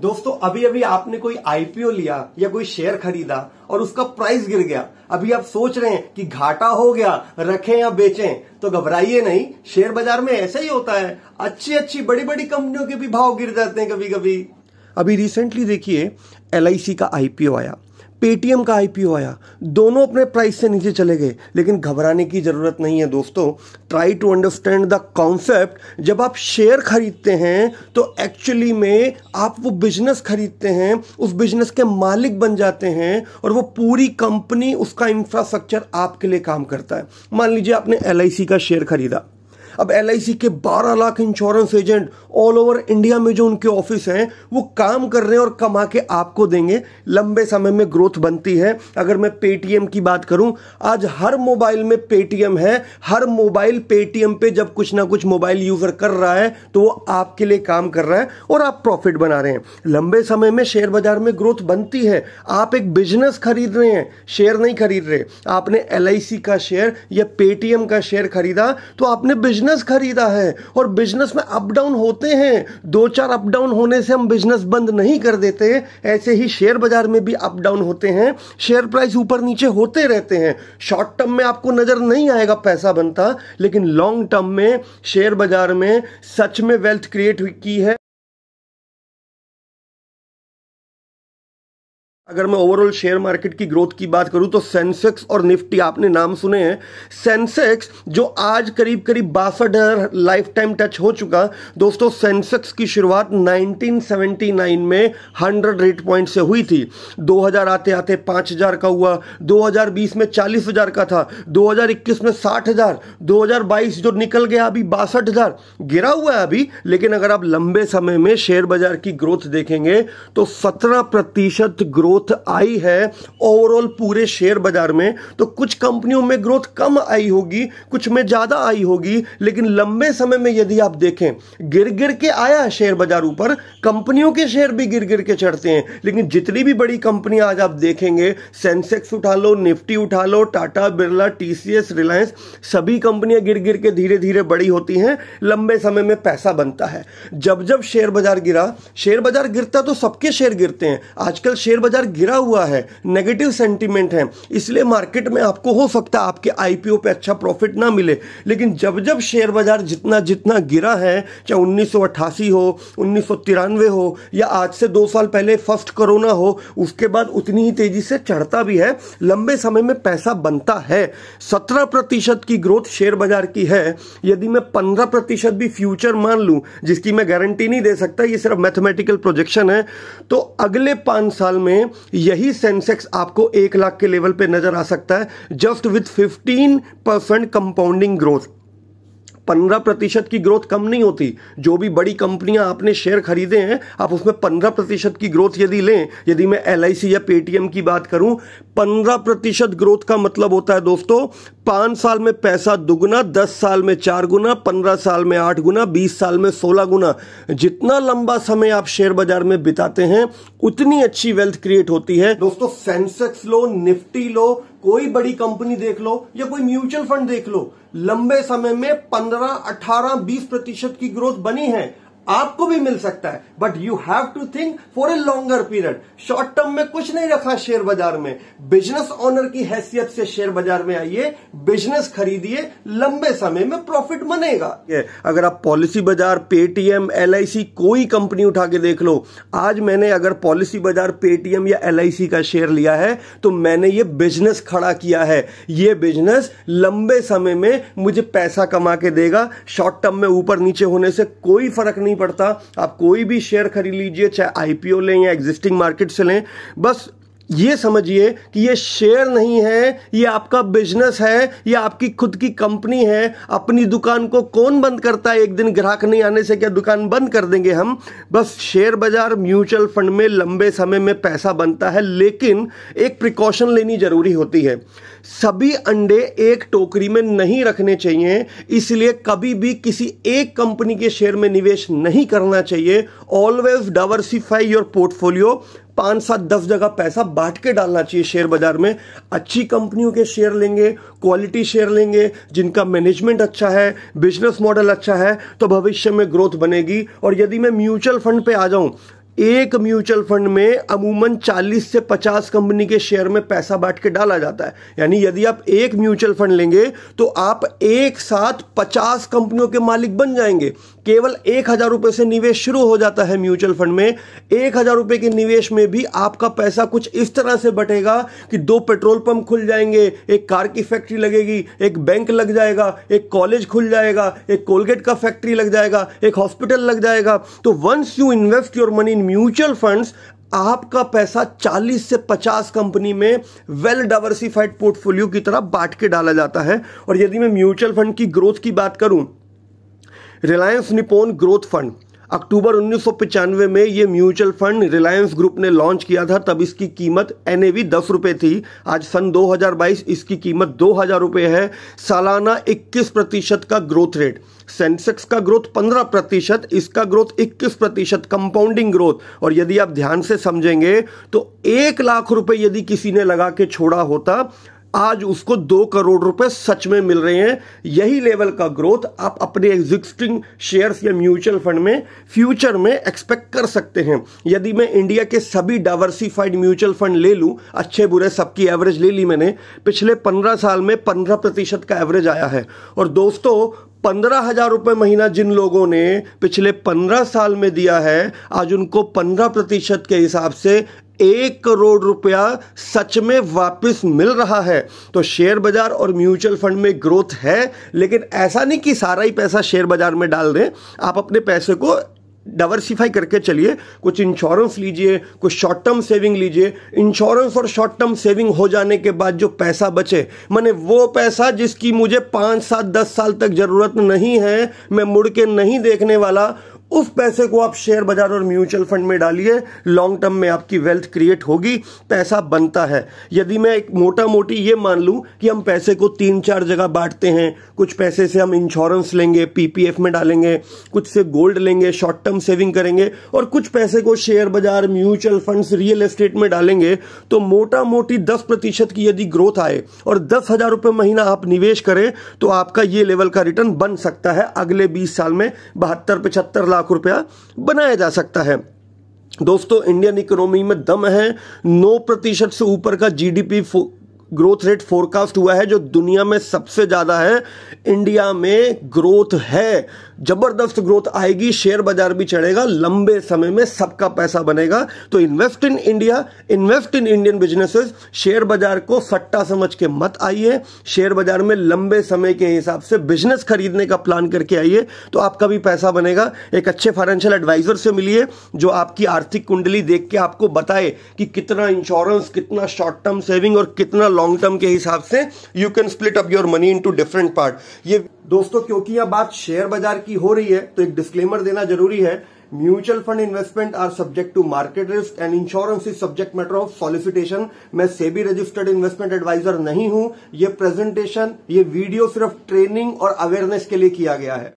दोस्तों अभी अभी आपने कोई आईपीओ लिया या कोई शेयर खरीदा और उसका प्राइस गिर गया अभी आप सोच रहे हैं कि घाटा हो गया रखें या बेचें तो घबराइए नहीं शेयर बाजार में ऐसा ही होता है अच्छी अच्छी बड़ी बड़ी कंपनियों के भी भाव गिर जाते हैं कभी कभी अभी रिसेंटली देखिए एल का आईपीओ आया पेटीएम का आईपीओ आया दोनों अपने प्राइस से नीचे चले गए लेकिन घबराने की ज़रूरत नहीं है दोस्तों try to understand the concept जब आप शेयर खरीदते हैं तो एक्चुअली में आप वो बिजनेस खरीदते हैं उस बिजनेस के मालिक बन जाते हैं और वो पूरी कंपनी उसका इंफ्रास्ट्रक्चर आपके लिए काम करता है मान लीजिए आपने एल का शेयर खरीदा अब एल के 12 lakh insurance agent all over India में जो उनके ऑफिस हैं वो काम कर रहे हैं और कमा के आपको देंगे लंबे समय में ग्रोथ बनती है अगर मैं पेटीएम की बात करूं आज हर मोबाइल में पेटीएम है हर मोबाइल पेटीएम पे जब कुछ ना कुछ मोबाइल यूजर कर रहा है तो वो आपके लिए काम कर रहा है और आप प्रॉफिट बना रहे हैं लंबे समय में शेयर बाजार में ग्रोथ बनती है आप एक बिजनेस खरीद रहे हैं शेयर नहीं खरीद रहे आपने एल का शेयर या पेटीएम का शेयर खरीदा तो आपने बिजनेस बिजनेस खरीदा है और बिजनेस में अप डाउन होते हैं दो चार अप डाउन होने से हम बिजनेस बंद नहीं कर देते ऐसे ही शेयर बाजार में भी अप डाउन होते हैं शेयर प्राइस ऊपर नीचे होते रहते हैं शॉर्ट टर्म में आपको नजर नहीं आएगा पैसा बनता लेकिन लॉन्ग टर्म में शेयर बाजार में सच में वेल्थ क्रिएट की है अगर मैं ओवरऑल शेयर मार्केट की ग्रोथ की बात करूं तो सेंसेक्स और निफ्टी आपने नाम सुने हैं सेंसेक्स जो आज करीब करीब बासठ हज़ार लाइफ टाइम टच हो चुका दोस्तों सेंसेक्स की शुरुआत 1979 में 100 रेट पॉइंट से हुई थी 2000 आते आते 5000 का हुआ 2020 में 40000 का था 2021 में 60000 2022 जो निकल गया अभी बासठ गिरा हुआ है अभी लेकिन अगर आप लंबे समय में शेयर बाजार की ग्रोथ देखेंगे तो सत्रह प्रतिशत ग्रोथ ग्रोथ आई है ओवरऑल पूरे शेयर बाजार में तो कुछ कंपनियों में ग्रोथ कम आई होगी कुछ में ज़्यादा आई होगी लेकिन लंबे समय में यदि आप देखें गिर गिर के आया है शेयर बाजार ऊपर कंपनियों के शेयर भी गिर गिर के चढ़ते हैं लेकिन जितनी भी बड़ी कंपनियां आज आप देखेंगे सेंसेक्स उठा लो निफ्टी उठा लो टाटा बिरला टीसीएस रिलायंस सभी कंपनियां गिर गिर के धीरे धीरे बड़ी होती हैं लंबे समय में पैसा बनता है जब जब शेयर बाजार गिरा शेयर बाजार गिरता तो सबके शेयर गिरते हैं आजकल शेयर बाजार बाजार गिरा हुआ है नेगेटिव सेंटीमेंट है इसलिए मार्केट में आपको हो सकता है आपके आईपीओ पे अच्छा प्रॉफिट ना मिले लेकिन जब जब शेयर बाजार जितना जितना गिरा है चाहे उन्नीस हो उन्नीस हो या आज से दो साल पहले फर्स्ट कोरोना हो उसके बाद उतनी ही तेजी से चढ़ता भी है लंबे समय में पैसा बनता है सत्रह प्रतिशत की ग्रोथ शेयर बाजार की है यदि मैं पंद्रह प्रतिशत भी फ्यूचर मान लूं जिसकी मैं गारंटी नहीं दे सकता ये सिर्फ मैथमेटिकल प्रोजेक्शन है तो अगले पांच साल में यही सेंसेक्स आपको एक लाख के लेवल पे नजर आ सकता है just with 15 percent compounding growth पंद्रह प्रतिशत की ग्रोथ कम नहीं होती जो भी बड़ी कंपनियां आपने शेयर खरीदे हैं आप उसमें पंद्रह प्रतिशत की ग्रोथ यदि लें यदि मैं एल या पेटीएम की बात करूं पंद्रह प्रतिशत ग्रोथ का मतलब होता है दोस्तों पाँच साल में पैसा दुगुना दस साल में चार गुना पंद्रह साल में आठ गुना बीस साल में सोलह गुना जितना लंबा समय आप शेयर बाजार में बिताते हैं उतनी अच्छी वेल्थ क्रिएट होती है दोस्तों सेंसेक्स लो निफ्टी लो कोई बड़ी कंपनी देख लो या कोई म्यूचुअल फंड देख लो लंबे समय में 15, 18, 20 प्रतिशत की ग्रोथ बनी है आपको भी मिल सकता है but you have to think for a longer period short term में कुछ नहीं रखा शेयर बाजार में बिजनेस ओनर की हैसियत से शेयर बाजार में आइए बिजनेस खरीदिए लंबे समय में प्रॉफिट बनेगा अगर आप पॉलिसी बाजार पेटीएम एल कोई कंपनी उठा के देख लो आज मैंने अगर पॉलिसी बाजार पेटीएम या एल का शेयर लिया है तो मैंने ये बिजनेस खड़ा किया है ये बिजनेस लंबे समय में मुझे पैसा कमा के देगा शॉर्ट टर्म में ऊपर नीचे होने से कोई फर्क नहीं पड़ता आप कोई भी शेयर खरीद लीजिए चाहे आईपीओ लें या एग्जिस्टिंग मार्केट से लें बस ये समझिए कि ये शेयर नहीं है ये आपका बिजनेस है ये आपकी खुद की कंपनी है अपनी दुकान को कौन बंद करता है एक दिन ग्राहक नहीं आने से क्या दुकान बंद कर देंगे हम बस शेयर बाजार म्यूचुअल फंड में लंबे समय में पैसा बनता है लेकिन एक प्रिकॉशन लेनी जरूरी होती है सभी अंडे एक टोकरी में नहीं रखने चाहिए इसलिए कभी भी किसी एक कंपनी के शेयर में निवेश नहीं करना चाहिए ऑलवेज डाइवर्सिफाई योर पोर्टफोलियो पाँच सात दस जगह पैसा बांट के डालना चाहिए शेयर बाजार में अच्छी कंपनियों के शेयर लेंगे क्वालिटी शेयर लेंगे जिनका मैनेजमेंट अच्छा है बिजनेस मॉडल अच्छा है तो भविष्य में ग्रोथ बनेगी और यदि मैं म्यूचुअल फंड पे आ जाऊं एक म्यूचुअल फंड में अमूमन 40 से 50 कंपनी के शेयर में पैसा बांट के डाला जाता है यानी यदि आप एक म्यूचुअल फंड लेंगे तो आप एक साथ 50 कंपनियों के मालिक बन जाएंगे केवल एक हजार रुपए से निवेश शुरू हो जाता है म्यूचुअल फंड में एक हजार रुपये के निवेश में भी आपका पैसा कुछ इस तरह से बटेगा कि दो पेट्रोल पंप खुल जाएंगे एक कार की फैक्ट्री लगेगी एक बैंक लग जाएगा एक कॉलेज खुल जाएगा एक कोलगेट का फैक्ट्री लग जाएगा एक हॉस्पिटल लग जाएगा तो once you invest your money in mutual funds आपका पैसा 40 से 50 कंपनी में वेल डाइवर्सिफाइड पोर्टफोलियो की तरह बांट के डाला जाता है और यदि मैं म्यूचुअल फंड की ग्रोथ की बात करूं रिलायंस निपोन ग्रोथ फंड अक्टूबर उन्नीस में ये म्यूचुअल फंड रिलायंस ग्रुप ने लॉन्च किया था तब इसकी कीमत एन ए वी दस रुपये थी आज सन 2022 इसकी कीमत दो हज़ार रुपये है सालाना 21 प्रतिशत का ग्रोथ रेट सेंसेक्स का ग्रोथ 15 प्रतिशत इसका ग्रोथ 21 प्रतिशत कंपाउंडिंग ग्रोथ और यदि आप ध्यान से समझेंगे तो एक लाख रुपए यदि किसी ने लगा के छोड़ा होता आज उसको दो करोड़ रुपए सच में मिल रहे हैं यही लेवल का ग्रोथ आप अपने एग्जिस्टिंग शेयर्स या म्यूचुअल फंड में फ्यूचर में एक्सपेक्ट कर सकते हैं यदि मैं इंडिया के सभी डाइवर्सिफाइड म्यूचुअल फंड ले लूं अच्छे बुरे सबकी एवरेज ले ली मैंने पिछले पंद्रह साल में पंद्रह प्रतिशत का एवरेज आया है और दोस्तों पंद्रह हजार रुपये महीना जिन लोगों ने पिछले पंद्रह साल में दिया है आज उनको पंद्रह प्रतिशत के हिसाब से एक करोड़ रुपया सच में वापस मिल रहा है तो शेयर बाजार और म्यूचुअल फंड में ग्रोथ है लेकिन ऐसा नहीं कि सारा ही पैसा शेयर बाजार में डाल दें आप अपने पैसे को डाइवर्सिफाई करके चलिए कुछ इंश्योरेंस लीजिए कुछ शॉर्ट टर्म सेविंग लीजिए इंश्योरेंस और शॉर्ट टर्म सेविंग हो जाने के बाद जो पैसा बचे मैंने वो पैसा जिसकी मुझे पाँच सात दस साल तक ज़रूरत नहीं है मैं मुड़ के नहीं देखने वाला उस पैसे को आप शेयर बाजार और म्यूचुअल फंड में डालिए लॉन्ग टर्म में आपकी वेल्थ क्रिएट होगी पैसा बनता है यदि मैं एक मोटा मोटी ये मान लूं कि हम पैसे को तीन चार जगह बांटते हैं कुछ पैसे से हम इंश्योरेंस लेंगे पीपीएफ में डालेंगे कुछ से गोल्ड लेंगे शॉर्ट टर्म सेविंग करेंगे और कुछ पैसे को शेयर बाजार म्यूचुअल फंड रियल एस्टेट में डालेंगे तो मोटा मोटी दस प्रतिशत की यदि ग्रोथ आए और दस हजार महीना आप निवेश करें तो आपका ये लेवल का रिटर्न बन सकता है अगले बीस साल में बहत्तर पचहत्तर लाख लाख रुपया बनाया जा सकता है दोस्तों इंडियन इकोनॉमी में दम है नौ प्रतिशत से ऊपर का जीडीपी ग्रोथ रेट फोरकास्ट हुआ है जो दुनिया में सबसे ज़्यादा है इंडिया में ग्रोथ है ज़बरदस्त ग्रोथ आएगी शेयर बाजार भी चढ़ेगा लंबे समय में सबका पैसा बनेगा तो invest in India invest in Indian businesses share बाजार को सट्टा समझ के मत आइए शेयर बाजार में लंबे समय के हिसाब से बिजनेस खरीदने का प्लान करके आइए तो आपका भी पैसा बनेगा एक अच्छे फाइनेंशियल एडवाइजर से मिलिए जो आपकी आर्थिक कुंडली देख के आपको बताए कि कितना इंश्योरेंस कितना शॉर्ट टर्म सेविंग और कितना लॉन्ग टर्म के हिसाब से you can split up your money into different part ये दोस्तों क्योंकि यह बात शेयर बाजार की हो रही है तो एक डिस्क्लेमर देना जरूरी है mutual fund investment are subject to market risk and insurance is subject matter of solicitation मैं सेबी रजिस्टर्ड इन्वेस्टमेंट एडवाइजर नहीं हूं ये प्रेजेंटेशन ये वीडियो सिर्फ ट्रेनिंग और अवेयरनेस के लिए किया गया है